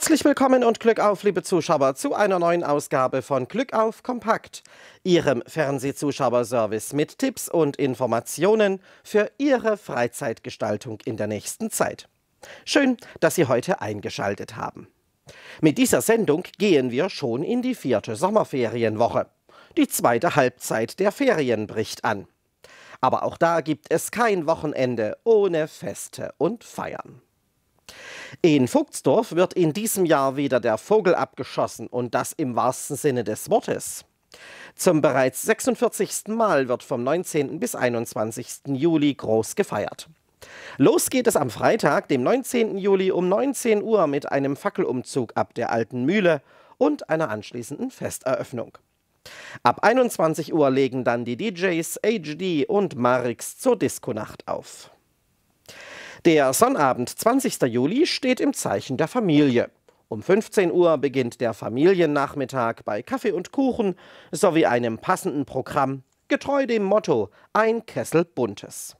Herzlich willkommen und Glück auf, liebe Zuschauer, zu einer neuen Ausgabe von Glück auf Kompakt, Ihrem Fernsehzuschauerservice mit Tipps und Informationen für Ihre Freizeitgestaltung in der nächsten Zeit. Schön, dass Sie heute eingeschaltet haben. Mit dieser Sendung gehen wir schon in die vierte Sommerferienwoche. Die zweite Halbzeit der Ferien bricht an. Aber auch da gibt es kein Wochenende ohne Feste und Feiern. In Vogtsdorf wird in diesem Jahr wieder der Vogel abgeschossen und das im wahrsten Sinne des Wortes. Zum bereits 46. Mal wird vom 19. bis 21. Juli groß gefeiert. Los geht es am Freitag, dem 19. Juli um 19 Uhr mit einem Fackelumzug ab der alten Mühle und einer anschließenden Festeröffnung. Ab 21 Uhr legen dann die DJs HD und Marix zur Diskonacht auf. Der Sonnabend, 20. Juli, steht im Zeichen der Familie. Um 15 Uhr beginnt der Familiennachmittag bei Kaffee und Kuchen sowie einem passenden Programm, getreu dem Motto Ein Kessel Buntes.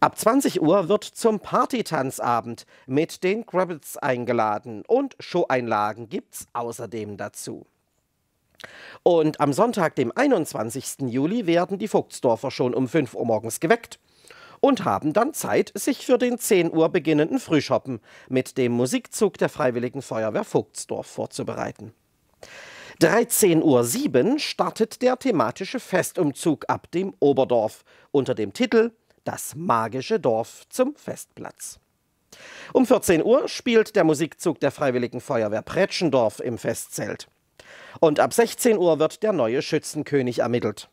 Ab 20 Uhr wird zum Partytanzabend mit den Grabbits eingeladen und Showeinlagen gibt's außerdem dazu. Und am Sonntag, dem 21. Juli, werden die Vogtsdorfer schon um 5 Uhr morgens geweckt und haben dann Zeit, sich für den 10 Uhr beginnenden Frühschoppen mit dem Musikzug der Freiwilligen Feuerwehr Vogtsdorf vorzubereiten. 13.07 Uhr startet der thematische Festumzug ab dem Oberdorf unter dem Titel Das magische Dorf zum Festplatz. Um 14 Uhr spielt der Musikzug der Freiwilligen Feuerwehr Pretschendorf im Festzelt. Und ab 16 Uhr wird der neue Schützenkönig ermittelt.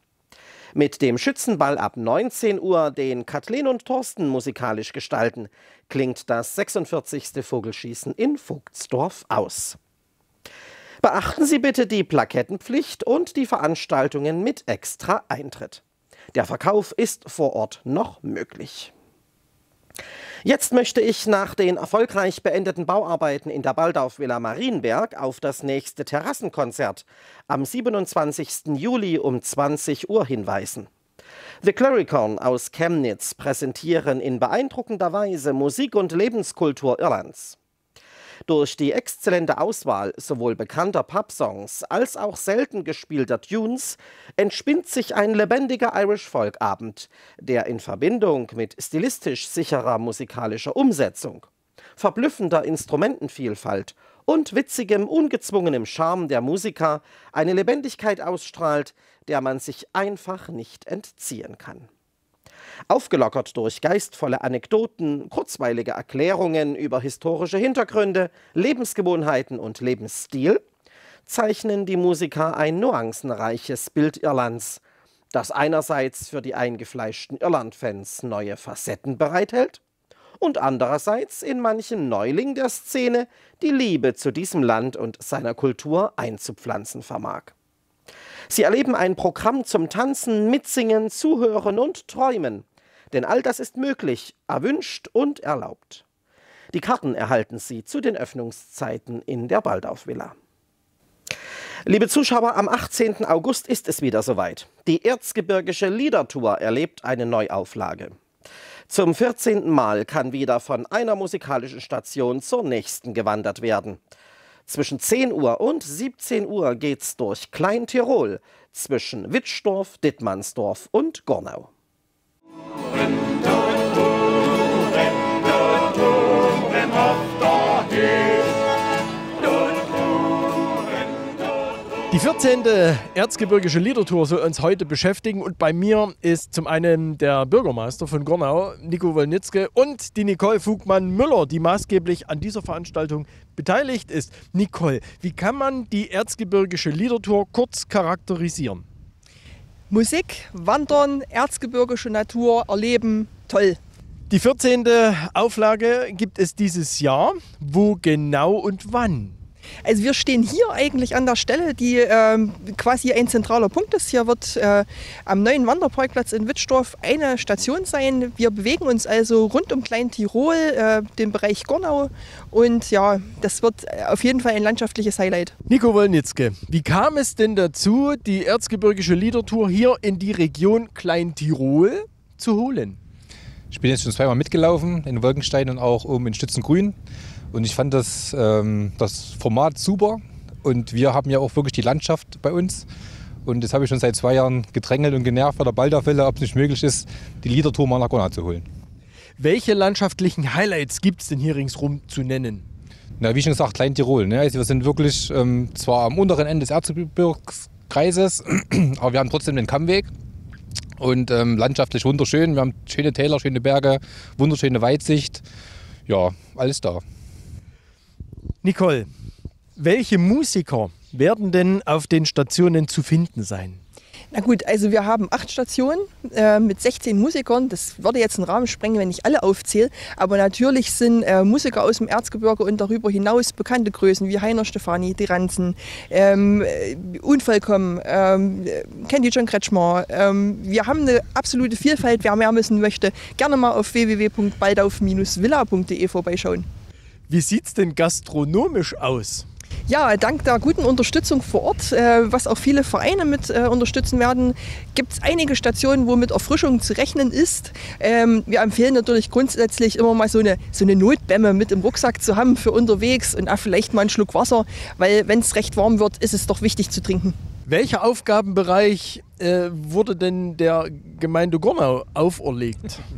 Mit dem Schützenball ab 19 Uhr, den Kathleen und Thorsten musikalisch gestalten, klingt das 46. Vogelschießen in Vogtsdorf aus. Beachten Sie bitte die Plakettenpflicht und die Veranstaltungen mit extra Eintritt. Der Verkauf ist vor Ort noch möglich. Jetzt möchte ich nach den erfolgreich beendeten Bauarbeiten in der Baldauf-Villa Marienberg auf das nächste Terrassenkonzert am 27. Juli um 20 Uhr hinweisen. The Clericon aus Chemnitz präsentieren in beeindruckender Weise Musik und Lebenskultur Irlands. Durch die exzellente Auswahl sowohl bekannter Pub-Songs als auch selten gespielter Tunes entspinnt sich ein lebendiger Irish Folk-Abend, der in Verbindung mit stilistisch sicherer musikalischer Umsetzung, verblüffender Instrumentenvielfalt und witzigem, ungezwungenem Charme der Musiker eine Lebendigkeit ausstrahlt, der man sich einfach nicht entziehen kann. Aufgelockert durch geistvolle Anekdoten, kurzweilige Erklärungen über historische Hintergründe, Lebensgewohnheiten und Lebensstil, zeichnen die Musiker ein nuancenreiches Bild Irlands, das einerseits für die eingefleischten Irland-Fans neue Facetten bereithält und andererseits in manchen Neuling der Szene die Liebe zu diesem Land und seiner Kultur einzupflanzen vermag. Sie erleben ein Programm zum Tanzen, Mitsingen, Zuhören und Träumen. Denn all das ist möglich, erwünscht und erlaubt. Die Karten erhalten Sie zu den Öffnungszeiten in der Baldauf Villa. Liebe Zuschauer, am 18. August ist es wieder soweit. Die Erzgebirgische Liedertour erlebt eine Neuauflage. Zum 14. Mal kann wieder von einer musikalischen Station zur nächsten gewandert werden. Zwischen 10 Uhr und 17 Uhr geht's durch Kleintirol, zwischen Wittstoff, Dittmannsdorf und Gornau. Die 14. Erzgebirgische Liedertour soll uns heute beschäftigen und bei mir ist zum einen der Bürgermeister von Gornau, Nico Wolnitzke und die Nicole Fugmann-Müller, die maßgeblich an dieser Veranstaltung beteiligt ist. Nicole, wie kann man die Erzgebirgische Liedertour kurz charakterisieren? Musik, Wandern, erzgebirgische Natur erleben, toll. Die 14. Auflage gibt es dieses Jahr. Wo genau und wann? Also wir stehen hier eigentlich an der Stelle, die ähm, quasi ein zentraler Punkt ist. Hier wird äh, am neuen Wanderparkplatz in Wittstorf eine Station sein. Wir bewegen uns also rund um Kleintirol, äh, den Bereich Gornau und ja, das wird äh, auf jeden Fall ein landschaftliches Highlight. Nico Wolnitzke, wie kam es denn dazu, die erzgebirgische Liedertour hier in die Region Kleintirol zu holen? Ich bin jetzt schon zweimal mitgelaufen in Wolkenstein und auch oben in Stützengrün. Und ich fand das, ähm, das Format super. Und wir haben ja auch wirklich die Landschaft bei uns. Und das habe ich schon seit zwei Jahren gedrängelt und genervt bei der Balderfälle, ob es nicht möglich ist, die Liedertour mal nach Gonna zu holen. Welche landschaftlichen Highlights gibt es denn hier ringsrum zu nennen? Na, wie schon gesagt, Kleintirol. Ne? Also wir sind wirklich ähm, zwar am unteren Ende des Erzgebirgskreises, aber wir haben trotzdem den Kammweg. Und ähm, landschaftlich wunderschön. Wir haben schöne Täler, schöne Berge, wunderschöne Weitsicht. Ja, alles da. Nicole, welche Musiker werden denn auf den Stationen zu finden sein? Na gut, also wir haben acht Stationen äh, mit 16 Musikern. Das würde jetzt einen Rahmen sprengen, wenn ich alle aufzähle. Aber natürlich sind äh, Musiker aus dem Erzgebirge und darüber hinaus bekannte Größen wie Heiner Stefani, die Ranzen, ähm, äh, Unvollkommen, ähm, äh, Candy John Kretschmer. Ähm, wir haben eine absolute Vielfalt. Wer mehr wissen möchte, gerne mal auf www.baldauf-villa.de vorbeischauen. Wie sieht es denn gastronomisch aus? Ja, dank der guten Unterstützung vor Ort, äh, was auch viele Vereine mit äh, unterstützen werden, gibt es einige Stationen, wo mit Erfrischung zu rechnen ist. Ähm, wir empfehlen natürlich grundsätzlich immer mal so eine, so eine Notbämme mit im Rucksack zu haben für unterwegs und auch vielleicht mal einen Schluck Wasser, weil wenn es recht warm wird, ist es doch wichtig zu trinken. Welcher Aufgabenbereich äh, wurde denn der Gemeinde Gurnau auferlegt?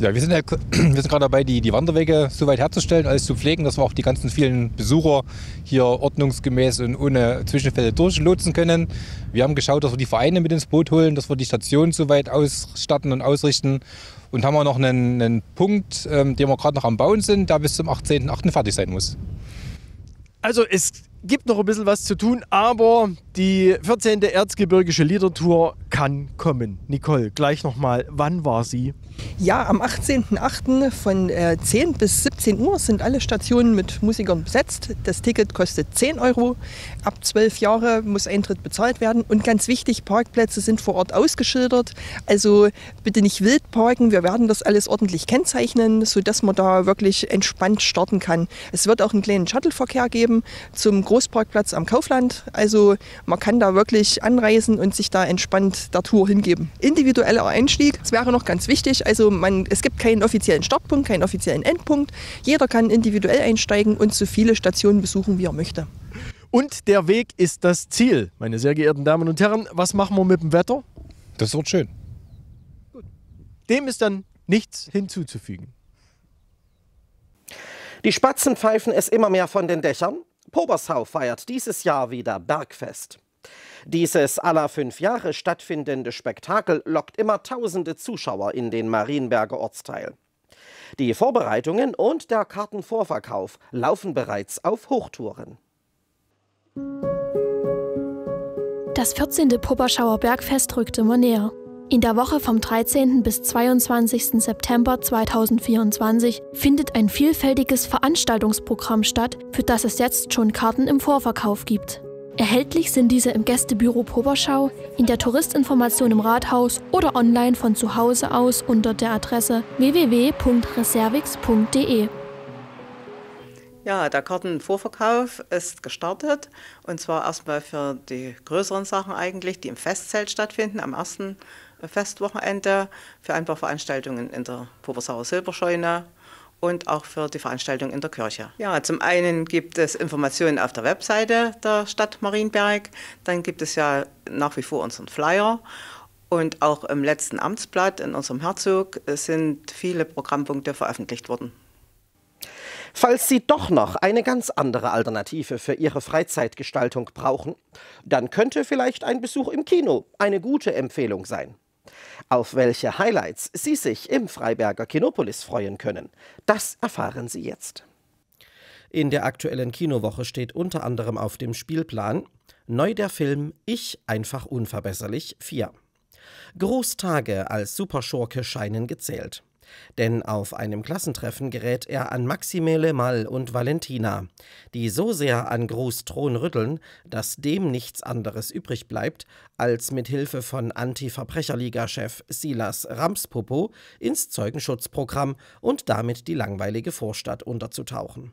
Ja, wir sind, ja, wir sind gerade dabei, die, die Wanderwege so weit herzustellen, alles zu pflegen, dass wir auch die ganzen vielen Besucher hier ordnungsgemäß und ohne Zwischenfälle durchlotsen können. Wir haben geschaut, dass wir die Vereine mit ins Boot holen, dass wir die Station so weit ausstatten und ausrichten. Und haben wir noch einen, einen Punkt, ähm, den wir gerade noch am Bauen sind, der bis zum 18.08. fertig sein muss. Also es gibt noch ein bisschen was zu tun, aber die 14. Erzgebirgische Liedertour kann kommen. Nicole, gleich nochmal, wann war sie? Ja, am 18.08. von äh, 10 bis 17 Uhr sind alle Stationen mit Musikern besetzt. Das Ticket kostet 10 Euro. Ab 12 Jahre muss Eintritt bezahlt werden. Und ganz wichtig, Parkplätze sind vor Ort ausgeschildert. Also bitte nicht wild parken. Wir werden das alles ordentlich kennzeichnen, sodass man da wirklich entspannt starten kann. Es wird auch einen kleinen Shuttleverkehr geben zum Großparkplatz am Kaufland. Also man kann da wirklich anreisen und sich da entspannt der Tour hingeben. Individueller Einstieg, das wäre noch ganz wichtig. Also man, es gibt keinen offiziellen Startpunkt, keinen offiziellen Endpunkt. Jeder kann individuell einsteigen und so viele Stationen besuchen, wie er möchte. Und der Weg ist das Ziel, meine sehr geehrten Damen und Herren. Was machen wir mit dem Wetter? Das wird schön. Dem ist dann nichts hinzuzufügen. Die Spatzen pfeifen es immer mehr von den Dächern. Pobershau feiert dieses Jahr wieder Bergfest. Dieses aller fünf Jahre stattfindende Spektakel lockt immer tausende Zuschauer in den Marienberger Ortsteil. Die Vorbereitungen und der Kartenvorverkauf laufen bereits auf Hochtouren. Das 14. Pupperschauer Bergfest rückte immer näher. In der Woche vom 13. bis 22. September 2024 findet ein vielfältiges Veranstaltungsprogramm statt, für das es jetzt schon Karten im Vorverkauf gibt. Erhältlich sind diese im Gästebüro Poberschau, in der Touristinformation im Rathaus oder online von zu Hause aus unter der Adresse www.reservix.de. Ja, der Kartenvorverkauf ist gestartet und zwar erstmal für die größeren Sachen eigentlich, die im Festzelt stattfinden, am ersten Festwochenende, für ein paar Veranstaltungen in der Poberschauer Silberscheune, und auch für die Veranstaltung in der Kirche. Ja, zum einen gibt es Informationen auf der Webseite der Stadt Marienberg, dann gibt es ja nach wie vor unseren Flyer und auch im letzten Amtsblatt in unserem Herzog sind viele Programmpunkte veröffentlicht worden. Falls Sie doch noch eine ganz andere Alternative für Ihre Freizeitgestaltung brauchen, dann könnte vielleicht ein Besuch im Kino eine gute Empfehlung sein. Auf welche Highlights Sie sich im Freiberger Kinopolis freuen können, das erfahren Sie jetzt. In der aktuellen Kinowoche steht unter anderem auf dem Spielplan neu der Film Ich einfach unverbesserlich 4. Großtage als Superschurke scheinen gezählt. Denn auf einem Klassentreffen gerät er an Maximele Mall und Valentina, die so sehr an Gruß Thron rütteln, dass dem nichts anderes übrig bleibt, als mit Hilfe von Anti-Verbrecherliga-Chef Silas Ramspopo ins Zeugenschutzprogramm und damit die langweilige Vorstadt unterzutauchen.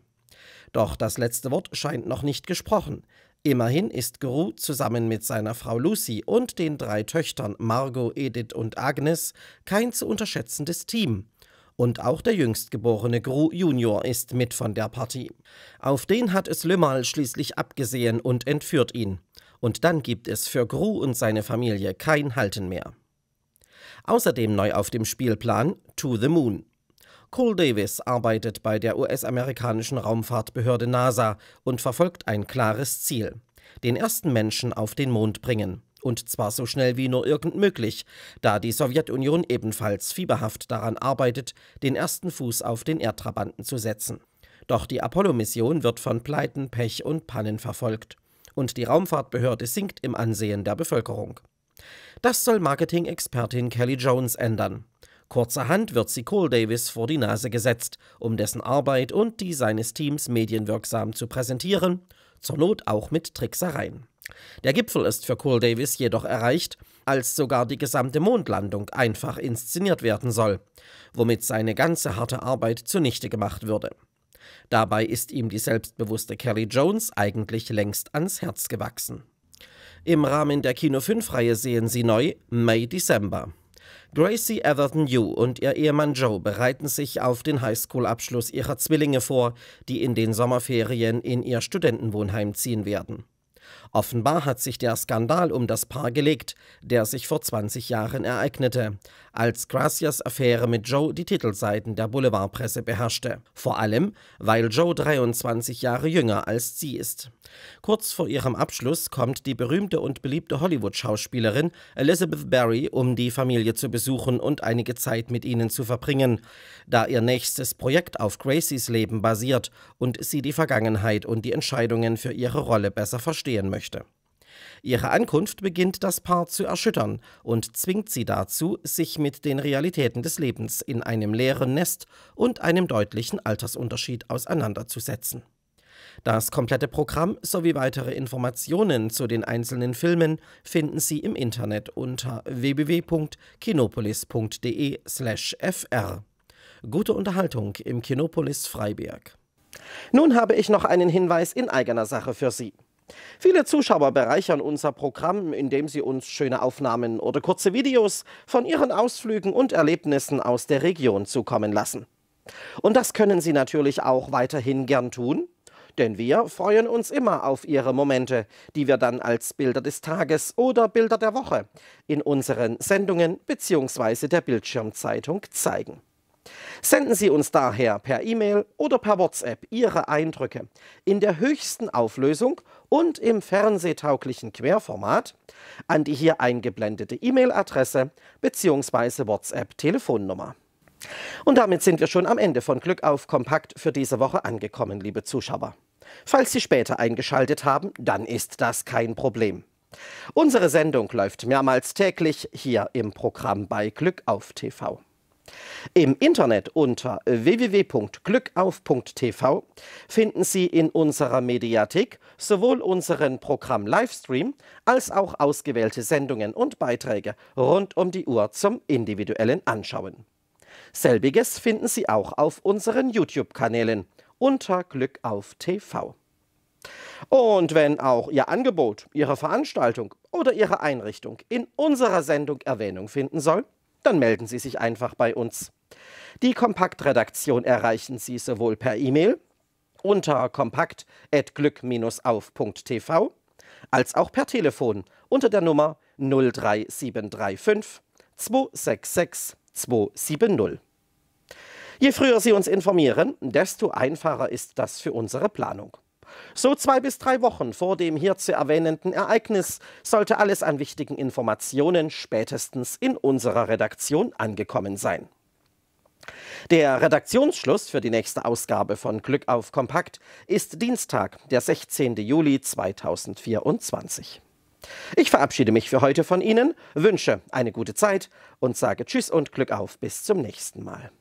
Doch das letzte Wort scheint noch nicht gesprochen. Immerhin ist Gru zusammen mit seiner Frau Lucy und den drei Töchtern Margot, Edith und Agnes kein zu unterschätzendes Team. Und auch der jüngstgeborene Gru Junior ist mit von der Partie. Auf den hat es Lümmerl schließlich abgesehen und entführt ihn. Und dann gibt es für Gru und seine Familie kein Halten mehr. Außerdem neu auf dem Spielplan To the Moon. Cole Davis arbeitet bei der US-amerikanischen Raumfahrtbehörde NASA und verfolgt ein klares Ziel. Den ersten Menschen auf den Mond bringen. Und zwar so schnell wie nur irgend möglich, da die Sowjetunion ebenfalls fieberhaft daran arbeitet, den ersten Fuß auf den Erdtrabanten zu setzen. Doch die Apollo-Mission wird von Pleiten, Pech und Pannen verfolgt. Und die Raumfahrtbehörde sinkt im Ansehen der Bevölkerung. Das soll Marketing-Expertin Kelly Jones ändern. Kurzerhand wird sie Cole Davis vor die Nase gesetzt, um dessen Arbeit und die seines Teams medienwirksam zu präsentieren, zur Not auch mit Tricksereien. Der Gipfel ist für Cole Davis jedoch erreicht, als sogar die gesamte Mondlandung einfach inszeniert werden soll, womit seine ganze harte Arbeit zunichte gemacht würde. Dabei ist ihm die selbstbewusste Kelly Jones eigentlich längst ans Herz gewachsen. Im Rahmen der Kino 5-Reihe sehen Sie neu May December. Gracie Everton Yu und ihr Ehemann Joe bereiten sich auf den Highschool-Abschluss ihrer Zwillinge vor, die in den Sommerferien in ihr Studentenwohnheim ziehen werden. Offenbar hat sich der Skandal um das Paar gelegt, der sich vor 20 Jahren ereignete, als Gracias Affäre mit Joe die Titelseiten der Boulevardpresse beherrschte. Vor allem, weil Joe 23 Jahre jünger als sie ist. Kurz vor ihrem Abschluss kommt die berühmte und beliebte Hollywood-Schauspielerin Elizabeth Barry, um die Familie zu besuchen und einige Zeit mit ihnen zu verbringen, da ihr nächstes Projekt auf Gracies Leben basiert und sie die Vergangenheit und die Entscheidungen für ihre Rolle besser verstehen möchte möchte. Ihre Ankunft beginnt das Paar zu erschüttern und zwingt sie dazu, sich mit den Realitäten des Lebens in einem leeren Nest und einem deutlichen Altersunterschied auseinanderzusetzen. Das komplette Programm sowie weitere Informationen zu den einzelnen Filmen finden Sie im Internet unter www.kinopolis.de/fr. Gute Unterhaltung im Kinopolis Freiberg. Nun habe ich noch einen Hinweis in eigener Sache für Sie. Viele Zuschauer bereichern unser Programm, indem sie uns schöne Aufnahmen oder kurze Videos von ihren Ausflügen und Erlebnissen aus der Region zukommen lassen. Und das können Sie natürlich auch weiterhin gern tun, denn wir freuen uns immer auf Ihre Momente, die wir dann als Bilder des Tages oder Bilder der Woche in unseren Sendungen bzw. der Bildschirmzeitung zeigen. Senden Sie uns daher per E-Mail oder per WhatsApp Ihre Eindrücke in der höchsten Auflösung und im fernsehtauglichen Querformat an die hier eingeblendete E-Mail-Adresse bzw. WhatsApp-Telefonnummer. Und damit sind wir schon am Ende von Glück auf Kompakt für diese Woche angekommen, liebe Zuschauer. Falls Sie später eingeschaltet haben, dann ist das kein Problem. Unsere Sendung läuft mehrmals täglich hier im Programm bei Glück auf TV. Im Internet unter www.glückauf.tv finden Sie in unserer Mediathek sowohl unseren Programm Livestream als auch ausgewählte Sendungen und Beiträge rund um die Uhr zum individuellen Anschauen. Selbiges finden Sie auch auf unseren YouTube-Kanälen unter Glück auf TV. Und wenn auch Ihr Angebot, Ihre Veranstaltung oder Ihre Einrichtung in unserer Sendung Erwähnung finden soll, dann melden Sie sich einfach bei uns. Die Kompaktredaktion erreichen Sie sowohl per E-Mail unter kompakt.glück-auf.tv als auch per Telefon unter der Nummer 03735 266 270. Je früher Sie uns informieren, desto einfacher ist das für unsere Planung. So zwei bis drei Wochen vor dem hier zu erwähnenden Ereignis sollte alles an wichtigen Informationen spätestens in unserer Redaktion angekommen sein. Der Redaktionsschluss für die nächste Ausgabe von Glück auf Kompakt ist Dienstag, der 16. Juli 2024. Ich verabschiede mich für heute von Ihnen, wünsche eine gute Zeit und sage Tschüss und Glück auf bis zum nächsten Mal.